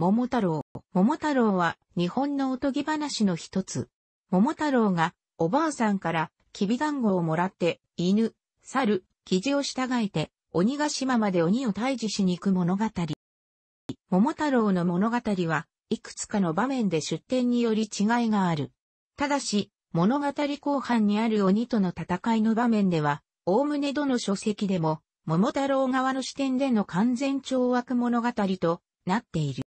桃太郎。桃太郎は日本のおとぎ話の一つ。桃太郎がおばあさんからきび団子をもらって犬、猿、キジを従えて鬼ヶ島まで鬼を退治しに行く物語。桃太郎の物語はいくつかの場面で出典により違いがある。ただし、物語後半にある鬼との戦いの場面では、おおむねどの書籍でも、桃太郎側の視点での完全懲悪物語となっている。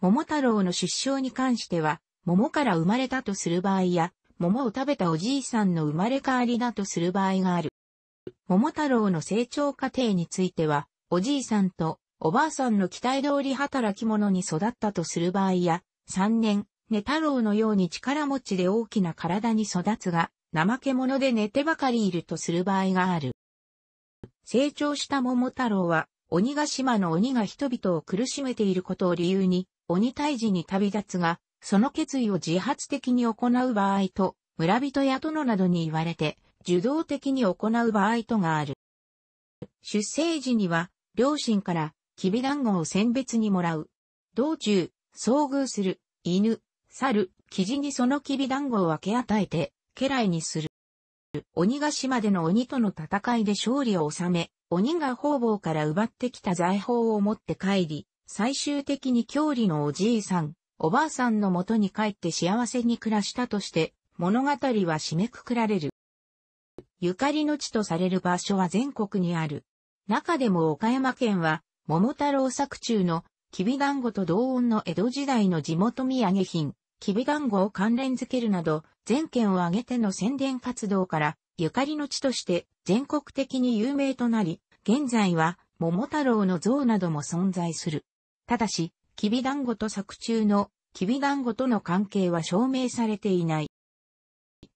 桃太郎の出生に関しては、桃から生まれたとする場合や、桃を食べたおじいさんの生まれ変わりだとする場合がある。桃太郎の成長過程については、おじいさんとおばあさんの期待通り働き者に育ったとする場合や、三年、寝太郎のように力持ちで大きな体に育つが、怠け者で寝てばかりいるとする場合がある。成長した桃太郎は、鬼ヶ島の鬼が人々を苦しめていることを理由に、鬼退治に旅立つが、その決意を自発的に行う場合と、村人や殿などに言われて、受動的に行う場合とがある。出生時には、両親から、きび団子を選別にもらう。道中、遭遇する、犬、猿、キジにそのきび団子を分け与えて、家来にする。鬼ヶ島での鬼との戦いで勝利を収め、鬼が方々から奪ってきた財宝を持って帰り、最終的に郷里のおじいさん、おばあさんのもとに帰って幸せに暮らしたとして、物語は締めくくられる。ゆかりの地とされる場所は全国にある。中でも岡山県は、桃太郎作中のきび団子と同音の江戸時代の地元土産品、きび団子を関連づけるなど、全県を挙げての宣伝活動から、ゆかりの地として全国的に有名となり、現在は桃太郎の像なども存在する。ただし、きび団子と作中のきび団子との関係は証明されていない。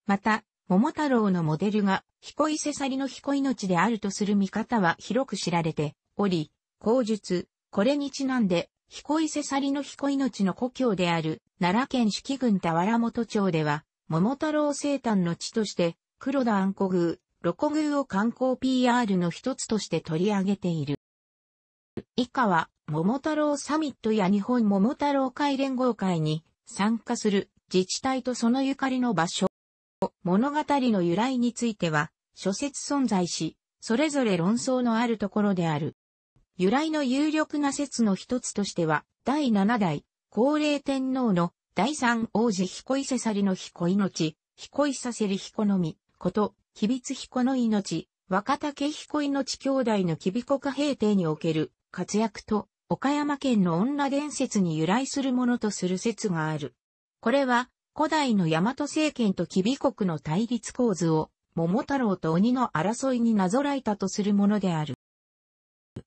また、桃太郎のモデルが彦伊勢さりの彦命であるとする見方は広く知られており、口述、これにちなんで彦伊勢さりの彦命の故郷である、奈良県四季郡田原本町では、桃太郎生誕の地として、黒田あんこ宮、ロコ宮を観光 PR の一つとして取り上げている。以下は、桃太郎サミットや日本桃太郎会連合会に参加する自治体とそのゆかりの場所。物語の由来については、諸説存在し、それぞれ論争のあるところである。由来の有力な説の一つとしては、第七代、高齢天皇の第三王子彦伊勢さりの彦命、彦伊させり彦のみ、こと、吉備津彦の命、若竹彦命兄弟の吉備国平定における活躍と、岡山県の女伝説に由来するものとする説がある。これは、古代の大和政権と吉備国の対立構図を、桃太郎と鬼の争いになぞらえたとするものである。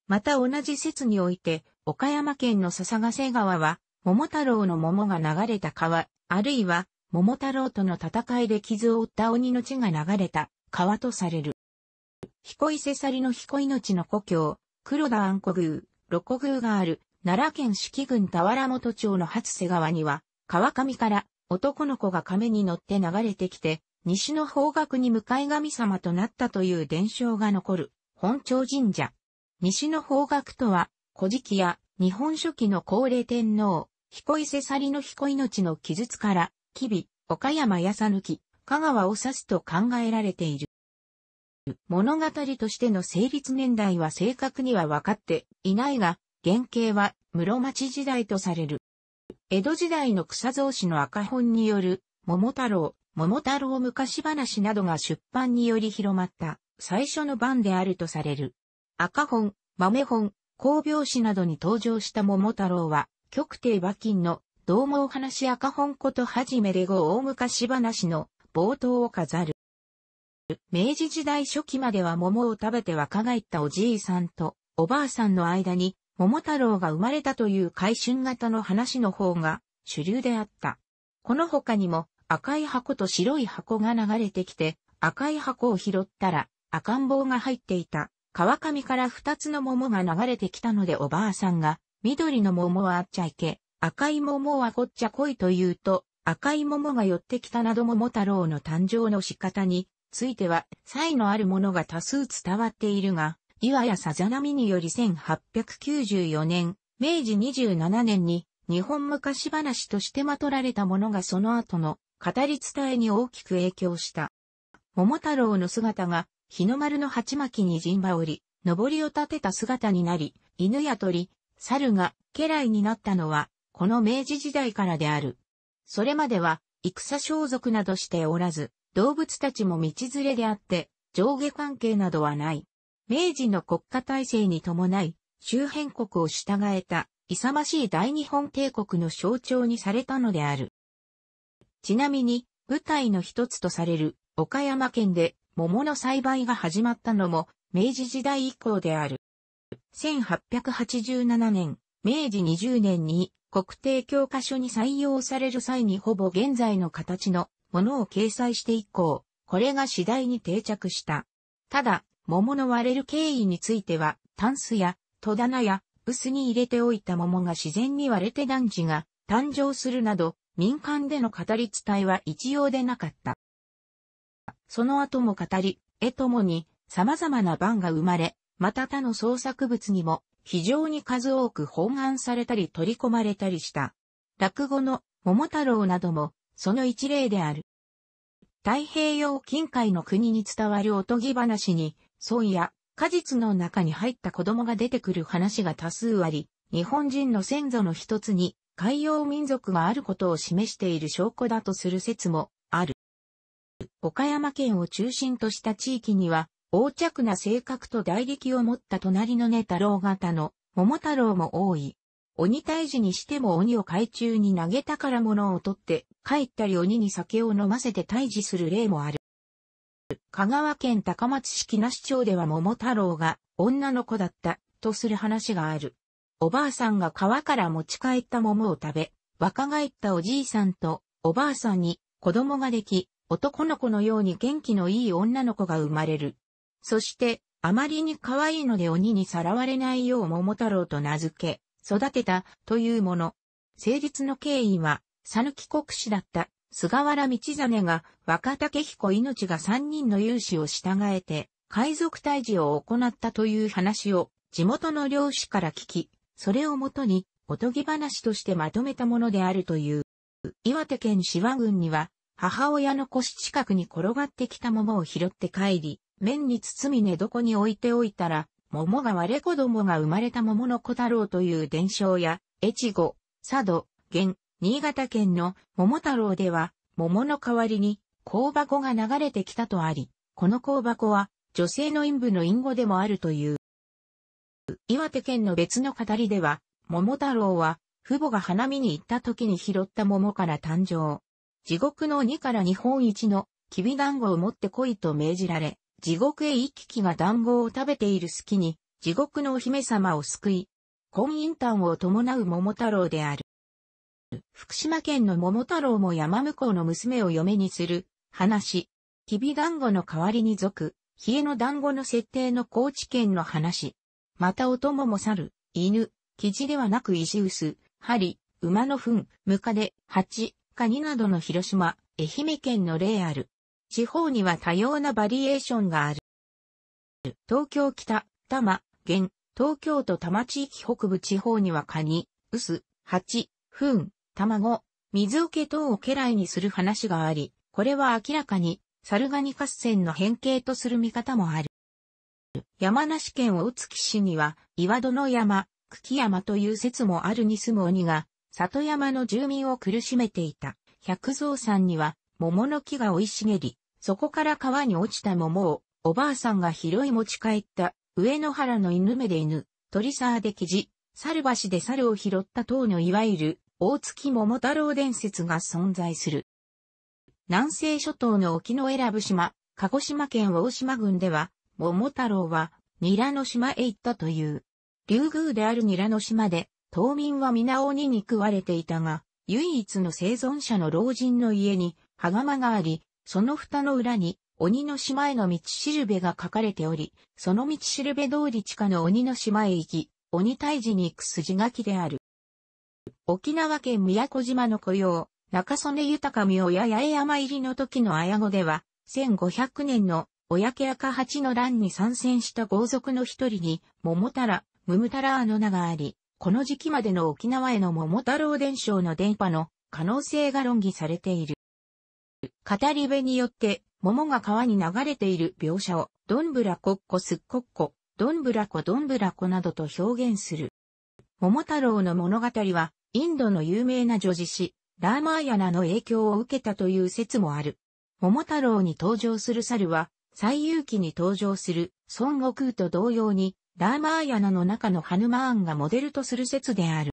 また同じ説において、岡山県の笹ヶ瀬川は、桃太郎の桃が流れた川、あるいは、桃太郎との戦いで傷を負った鬼の血が流れた川とされる。彦伊勢去の彦命の故郷、黒田安古宮、六古宮がある、奈良県四季郡田原本町の初瀬川には、川上から男の子が亀に乗って流れてきて、西の方角に向かい神様となったという伝承が残る、本町神社。西の方角とは、古事記や日本書紀の高齢天皇、彦伊勢去りの彦命の記述から、吉備、岡山やさぬき、香川を指すと考えられている。物語としての成立年代は正確には分かっていないが、原型は室町時代とされる。江戸時代の草造紙の赤本による、桃太郎、桃太郎昔話などが出版により広まった最初の版であるとされる。赤本、豆本、光病誌などに登場した桃太郎は、極低馬金の、どうもお話赤本ことはじめれご大昔話の冒頭を飾る。明治時代初期までは桃を食べて若返ったおじいさんとおばあさんの間に桃太郎が生まれたという回春型の話の方が主流であった。この他にも赤い箱と白い箱が流れてきて赤い箱を拾ったら赤ん坊が入っていた川上から二つの桃が流れてきたのでおばあさんが、緑の桃はあっちゃいけ、赤い桃はこっちゃ来いと言うと、赤い桃が寄ってきたなど桃太郎の誕生の仕方については、才のあるものが多数伝わっているが、岩やさざ波により1894年、明治27年に日本昔話としてまとられたものがその後の語り伝えに大きく影響した。桃太郎の姿が日の丸の鉢巻に陣羽織、上りを立てた姿になり、犬や鳥、猿が家来になったのは、この明治時代からである。それまでは、戦装束などしておらず、動物たちも道連れであって、上下関係などはない。明治の国家体制に伴い、周辺国を従えた、勇ましい大日本帝国の象徴にされたのである。ちなみに、舞台の一つとされる、岡山県で、桃の栽培が始まったのも明治時代以降である。1887年、明治20年に国定教科書に採用される際にほぼ現在の形のものを掲載して以降、これが次第に定着した。ただ、桃の割れる経緯については、タンスや戸棚や薄に入れておいた桃が自然に割れて男児が誕生するなど、民間での語り伝えは一様でなかった。その後も語り、絵ともに様々な版が生まれ、また他の創作物にも非常に数多く本案されたり取り込まれたりした。落語の桃太郎などもその一例である。太平洋近海の国に伝わるおとぎ話に、孫や果実の中に入った子供が出てくる話が多数あり、日本人の先祖の一つに海洋民族があることを示している証拠だとする説も岡山県を中心とした地域には、横着な性格と代力を持った隣の根太郎型の桃太郎も多い。鬼退治にしても鬼を海中に投げたから物を取って帰ったり鬼に酒を飲ませて退治する例もある。香川県高松市木梨町では桃太郎が女の子だったとする話がある。おばあさんが川から持ち帰った桃を食べ、若返ったおじいさんとおばあさんに子供ができ、男の子のように元気のいい女の子が生まれる。そして、あまりに可愛いので鬼にさらわれないよう桃太郎と名付け、育てた、というもの。成立の経緯は、佐抜国士だった、菅原道真が、若竹彦命が三人の勇士を従えて、海賊退治を行ったという話を、地元の漁師から聞き、それをもとに、おとぎ話としてまとめたものであるという。岩手県芝和郡には、母親の腰近くに転がってきた桃を拾って帰り、麺に包み寝床に置いておいたら、桃が割れ子供が生まれた桃の子太郎という伝承や、越後、佐渡、現、新潟県の桃太郎では、桃の代わりに、香箱が流れてきたとあり、この香箱は、女性の陰部の隠語でもあるという。岩手県の別の語りでは、桃太郎は、父母が花見に行った時に拾った桃から誕生。地獄の二から日本一の、きび団子を持ってこいと命じられ、地獄へ一匹が団子を食べている隙に、地獄のお姫様を救い、婚姻炭を伴う桃太郎である。福島県の桃太郎も山向こうの娘を嫁にする、話。きび団子の代わりに属、冷えの団子の設定の高知県の話。またお供も猿、犬、キジではなく石臼、針、馬の糞、ムカデ、蜂、カニなどの広島、愛媛県の例ある。地方には多様なバリエーションがある。東京北、多摩、現、東京都多摩地域北部地方にはカニ、ウス、ハチ、フン、卵、水受け等を家来にする話があり、これは明らかに、猿ガニ合戦の変形とする見方もある。山梨県大月市には、岩戸の山、茎山という説もあるに住む鬼が、里山の住民を苦しめていた。百蔵山には桃の木が生い茂り、そこから川に落ちた桃をおばあさんが拾い持ち帰った上野原の犬目で犬、鳥沢で生地、猿橋で猿を拾った等のいわゆる大月桃太郎伝説が存在する。南西諸島の沖の選ぶ島、鹿児島県大島郡では、桃太郎はニラの島へ行ったという。竜宮であるニラの島で、島民は皆鬼に食われていたが、唯一の生存者の老人の家に、羽釜があり、その蓋の裏に、鬼の島への道しるべが書かれており、その道しるべ通り地下の鬼の島へ行き、鬼退治に行く筋書きである。沖縄県宮古島の雇用、中曽根豊おや八重山入りの時の綾子では、1500年の親家赤八の乱に参戦した豪族の一人に、桃太ら、ムムタラーの名があり、この時期までの沖縄への桃太郎伝承の電波の可能性が論議されている。語り部によって、桃が川に流れている描写を、どんぶらこっこすっこっこ、どんぶらこどんぶらこなどと表現する。桃太郎の物語は、インドの有名な女子詩、ラーマーヤナの影響を受けたという説もある。桃太郎に登場する猿は、最遊記に登場する孫悟空と同様に、ラーマーヤナの中のハヌマーンがモデルとする説である。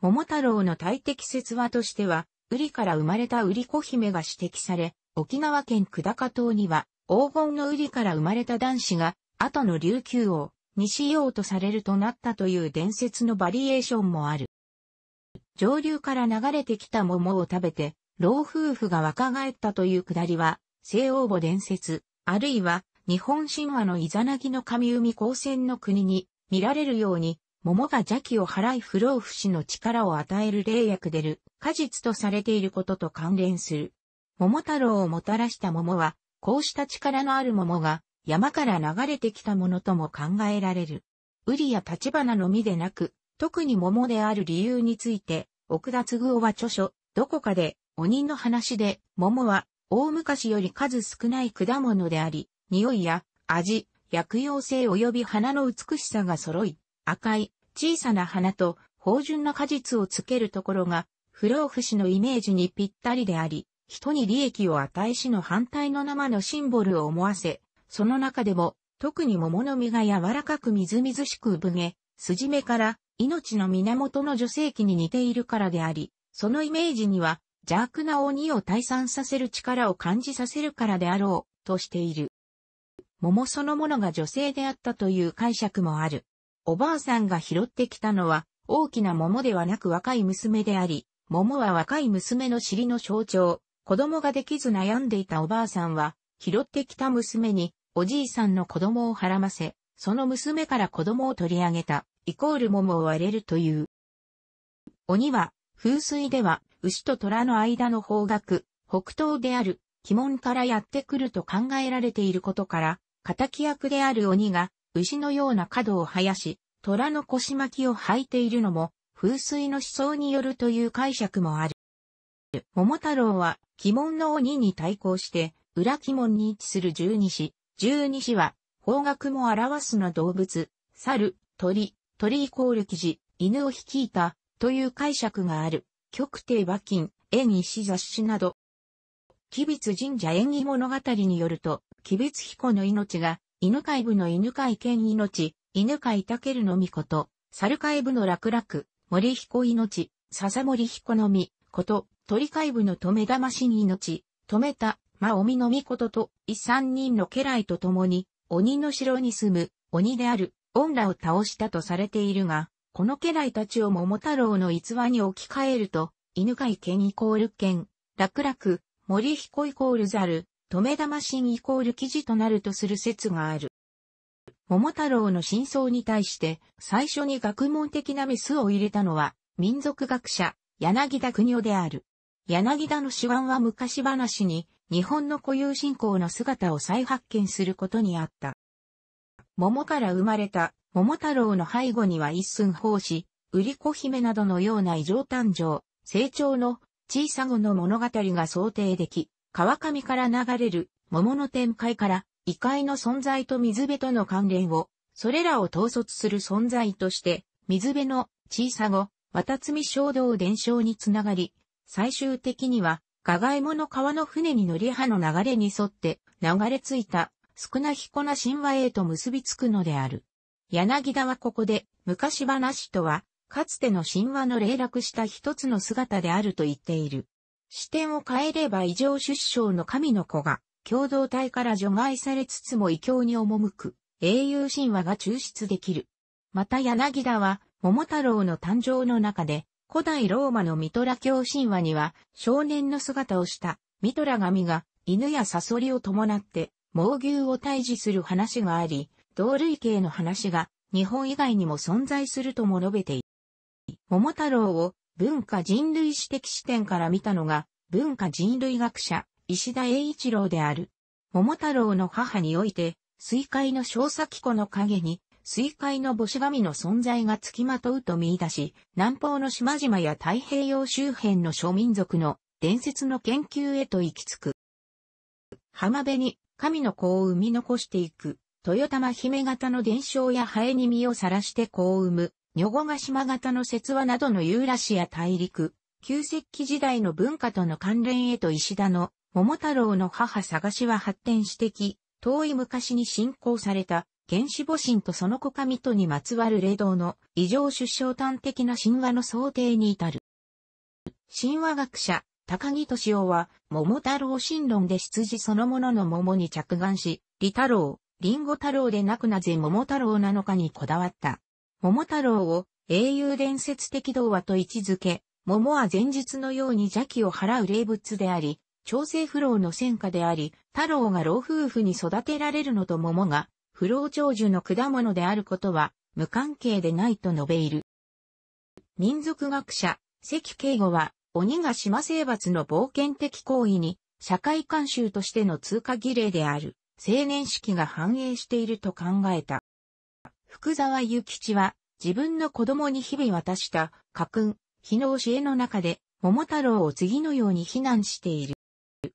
桃太郎の大敵説話としては、ウリから生まれたウリ子姫が指摘され、沖縄県久高島には、黄金のウリから生まれた男子が、後の琉球王、にしようとされるとなったという伝説のバリエーションもある。上流から流れてきた桃を食べて、老夫婦が若返ったというくだりは、西王母伝説、あるいは日本神話のイザナギの神海光線の国に見られるように、桃が邪気を払い不老不死の力を与える霊薬でる果実とされていることと関連する。桃太郎をもたらした桃は、こうした力のある桃が山から流れてきたものとも考えられる。ウリや立花の実でなく、特に桃である理由について、奥田嗣夫は著書、どこかで、鬼の話で、桃は、大昔より数少ない果物であり、匂いや味、薬用性及び花の美しさが揃い、赤い、小さな花と芳醇な果実をつけるところが、不老不死のイメージにぴったりであり、人に利益を与え死の反対の生のシンボルを思わせ、その中でも、特に桃の実が柔らかくみずみずしく産毛、筋目から命の源の女性器に似ているからであり、そのイメージには邪悪な鬼を退散させる力を感じさせるからであろうとしている。桃そのものが女性であったという解釈もある。おばあさんが拾ってきたのは、大きな桃ではなく若い娘であり、桃は若い娘の尻の象徴、子供ができず悩んでいたおばあさんは、拾ってきた娘に、おじいさんの子供をはらませ、その娘から子供を取り上げた、イコール桃を割れるという。鬼は、風水では、牛と虎の間の方角、北東である、鬼門からやってくると考えられていることから、敵役である鬼が、牛のような角を生やし、虎の腰巻きを履いているのも、風水の思想によるという解釈もある。桃太郎は、鬼門の鬼に対抗して、裏鬼門に位置する十二子。十二子は、方角も表すの動物、猿、鳥、鳥イコール記事、犬を率いた、という解釈がある。極帝馬金、縁石雑誌など。吉備神社縁起物語によると、鬼別彦の命が、犬飼部の犬飼剣命、犬飼武の御こと、猿飼部の楽楽、森彦命、笹森彦の御こと、鳥飼部の留魂命、止めた、まおみの御ことと、一三人の家来と共に、鬼の城に住む、鬼である、恩らを倒したとされているが、この家来たちを桃太郎の逸話に置き換えると、犬飼剣イコール剣、楽楽、森彦イコール猿、止め魂イコール記事となるとする説がある。桃太郎の真相に対して、最初に学問的なメスを入れたのは、民族学者、柳田国夫である。柳田の手腕は昔話に、日本の固有信仰の姿を再発見することにあった。桃から生まれた桃太郎の背後には一寸法師、売子姫などのような異常誕生、成長の小さ後の物語が想定でき、川上から流れる桃の展開から異界の存在と水辺との関連を、それらを統率する存在として、水辺の小さ後、渡積衝動伝承につながり、最終的には、ガガイモの川の船に乗り派の流れに沿って流れ着いた少な彦な神話へと結びつくのである。柳田はここで昔話とは、かつての神話の霊落した一つの姿であると言っている。視点を変えれば異常出生の神の子が、共同体から除外されつつも異教に赴く、英雄神話が抽出できる。また柳田は、桃太郎の誕生の中で、古代ローマのミトラ教神話には、少年の姿をした、ミトラ神が、犬やサソリを伴って、猛牛を退治する話があり、同類型の話が、日本以外にも存在するとも述べている。桃太郎を文化人類史的視点から見たのが、文化人類学者、石田栄一郎である。桃太郎の母において、水海の小崎湖の影に、水海の星神の存在が付きまとうと見出し、南方の島々や太平洋周辺の諸民族の伝説の研究へと行き着く。浜辺に神の子を生み残していく、豊玉姫型の伝承やハエに身をさらして子を生む、女子ヶ島型の説話などのユーラシア大陸、旧石器時代の文化との関連へと石田の桃太郎の母探しは発展してき、遠い昔に信仰された原始母神とその子神とにまつわる霊道の異常出生端的な神話の想定に至る。神話学者、高木敏夫は、桃太郎神論で羊そのものの桃に着眼し、李太郎、林檎太郎でなくなぜ桃太郎なのかにこだわった。桃太郎を英雄伝説的童話と位置づけ、桃は前日のように邪気を払う霊物であり、調整不老の戦果であり、太郎が老夫婦に育てられるのと桃が、不老長寿の果物であることは、無関係でないと述べいる。民族学者、関慶吾は、鬼が島征伐の冒険的行為に、社会慣習としての通過儀礼である、青年式が反映していると考えた。福沢諭吉は、自分の子供に日々渡した、家訓、日の教えの中で、桃太郎を次のように非難している。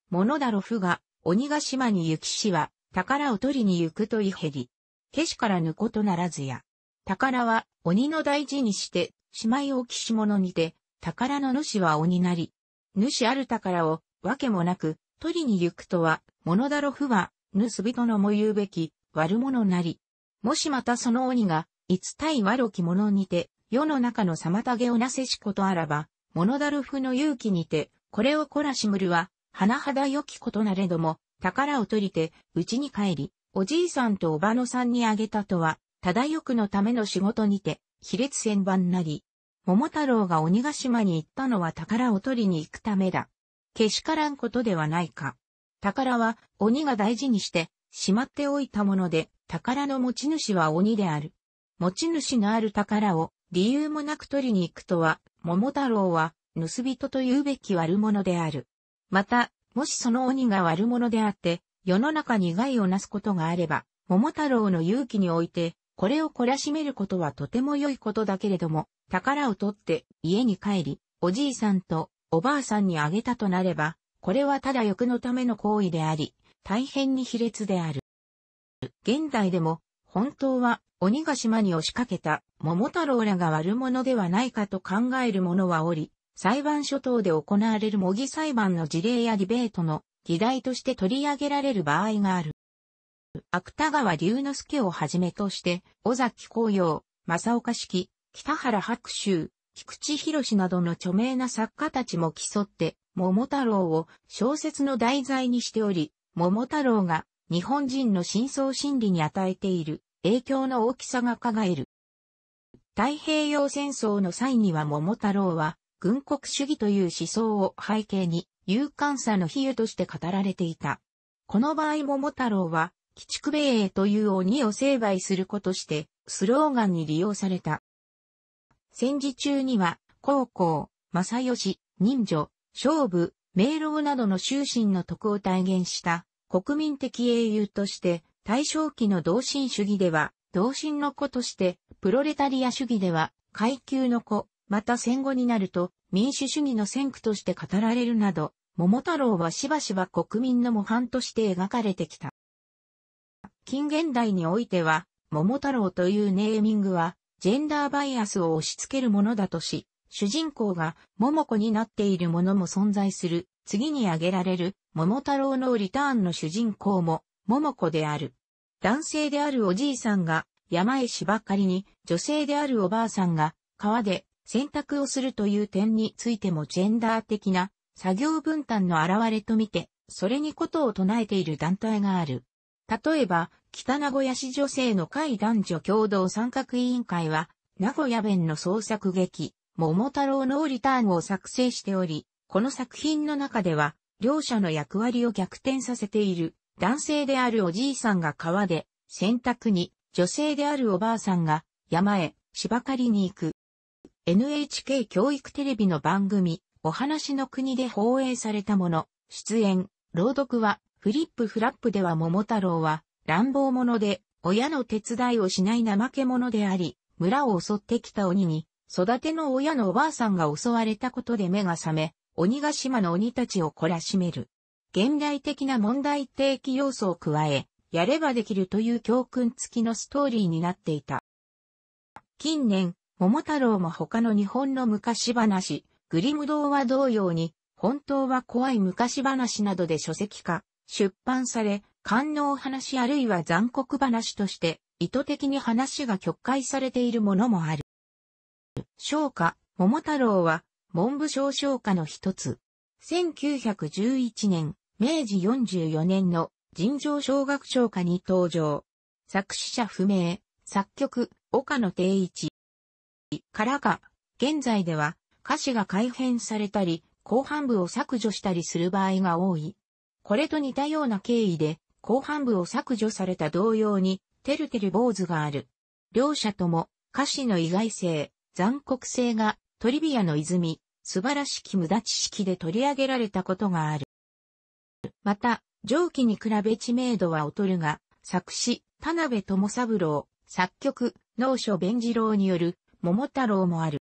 物だろふが、鬼ヶ島に行きしは、宝を取りに行くといへり。けしからぬことならずや。宝は、鬼の大事にして、しまいをきし者にて、宝の主は鬼なり。主ある宝を、わけもなく、取りに行くとは、物だろふは、盗人のも言うべき、悪者なり。もしまたその鬼が、いつ対悪き者にて、世の中の妨げをなせしことあらば、モノダルフの勇気にて、これを凝らしむるは、甚だ良きことなれども、宝を取りて、うちに帰り、おじいさんとおばのさんにあげたとは、ただよくのための仕事にて、卑劣千番なり、桃太郎が鬼ヶ島に行ったのは宝を取りに行くためだ。けしからんことではないか。宝は鬼が大事にして、しまっておいたもので、宝の持ち主は鬼である。持ち主のある宝を理由もなく取りに行くとは、桃太郎は盗人と言うべき悪者である。また、もしその鬼が悪者であって、世の中に害をなすことがあれば、桃太郎の勇気において、これを懲らしめることはとても良いことだけれども、宝を取って家に帰り、おじいさんとおばあさんにあげたとなれば、これはただ欲のための行為であり、大変に卑劣である。現代でも、本当は鬼ヶ島に押しかけた桃太郎らが悪者ではないかと考える者はおり、裁判所等で行われる模擬裁判の事例やディベートの議題として取り上げられる場合がある。芥川龍之介をはじめとして、尾崎紅葉、正岡式、北原白秋、菊池博などの著名な作家たちも競って、桃太郎を小説の題材にしており、桃太郎が日本人の深層心理に与えている影響の大きさが伺える。太平洋戦争の際には桃太郎は、軍国主義という思想を背景に、勇敢さの比喩として語られていた。この場合桃太郎は、鬼畜米英という鬼を成敗することして、スローガンに利用された。戦時中には、高校、正義、人女、勝負、明朗などの終身の徳を体現した国民的英雄として、大正期の同心主義では、同心の子として、プロレタリア主義では、階級の子、また戦後になると、民主主義の先駆として語られるなど、桃太郎はしばしば国民の模範として描かれてきた。近現代においては、桃太郎というネーミングは、ジェンダーバイアスを押し付けるものだとし、主人公が桃子になっているものも存在する、次に挙げられる、桃太郎のリターンの主人公も、桃子である。男性であるおじいさんが、山へ芝刈りに、女性であるおばあさんが、川で、洗濯をするという点についてもジェンダー的な、作業分担の現れとみて、それにことを唱えている団体がある。例えば、北名古屋市女性の会男女共同参画委員会は、名古屋弁の創作劇、桃太郎のリターンを作成しており、この作品の中では、両者の役割を逆転させている、男性であるおじいさんが川で、洗濯に、女性であるおばあさんが、山へ、芝刈りに行く。NHK 教育テレビの番組、お話の国で放映されたもの、出演、朗読は、フリップフラップでは桃太郎は、乱暴者で、親の手伝いをしない怠け者であり、村を襲ってきた鬼に、育ての親のおばあさんが襲われたことで目が覚め、鬼ヶ島の鬼たちを懲らしめる。現代的な問題提起要素を加え、やればできるという教訓付きのストーリーになっていた。近年、桃太郎も他の日本の昔話、グリム童話同様に、本当は怖い昔話などで書籍化、出版され、官能話あるいは残酷話として、意図的に話が曲解されているものもある。商家、桃太郎は、文部省商家の一つ。1911年、明治44年の尋常小学商家に登場。作詞者不明、作曲、岡野定一。からか、現在では、歌詞が改変されたり、後半部を削除したりする場合が多い。これと似たような経緯で、後半部を削除された同様に、てるてる坊主がある。両者とも、歌詞の意外性、残酷性がトリビアの泉、素晴らしき無駄知識で取り上げられたことがある。また、上記に比べ知名度は劣るが、作詞、田辺智三郎、作曲、農書弁次郎による、桃太郎もある。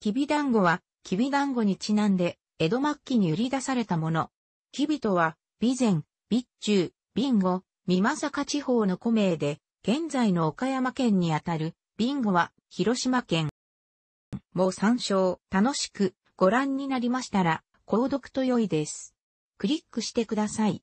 きび団子は、きび団子にちなんで、江戸末期に売り出されたもの。きびとは、備前、備中、備後、正か地方の古名で、現在の岡山県にあたる、備後は、広島県、も参照、楽しくご覧になりましたら、購読と良いです。クリックしてください。